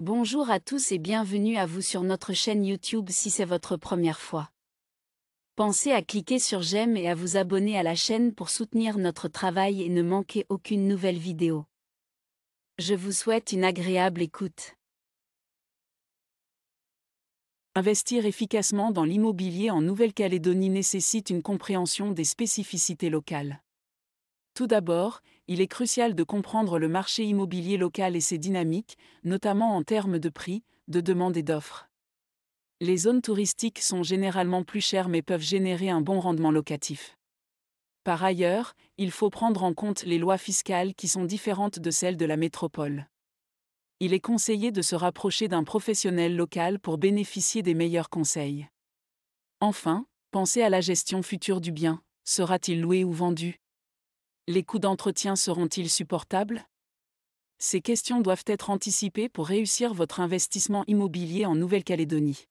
Bonjour à tous et bienvenue à vous sur notre chaîne YouTube si c'est votre première fois. Pensez à cliquer sur j'aime et à vous abonner à la chaîne pour soutenir notre travail et ne manquer aucune nouvelle vidéo. Je vous souhaite une agréable écoute. Investir efficacement dans l'immobilier en Nouvelle-Calédonie nécessite une compréhension des spécificités locales. Tout d'abord, il est crucial de comprendre le marché immobilier local et ses dynamiques, notamment en termes de prix, de demande et d'offres. Les zones touristiques sont généralement plus chères mais peuvent générer un bon rendement locatif. Par ailleurs, il faut prendre en compte les lois fiscales qui sont différentes de celles de la métropole. Il est conseillé de se rapprocher d'un professionnel local pour bénéficier des meilleurs conseils. Enfin, pensez à la gestion future du bien. Sera-t-il loué ou vendu les coûts d'entretien seront-ils supportables Ces questions doivent être anticipées pour réussir votre investissement immobilier en Nouvelle-Calédonie.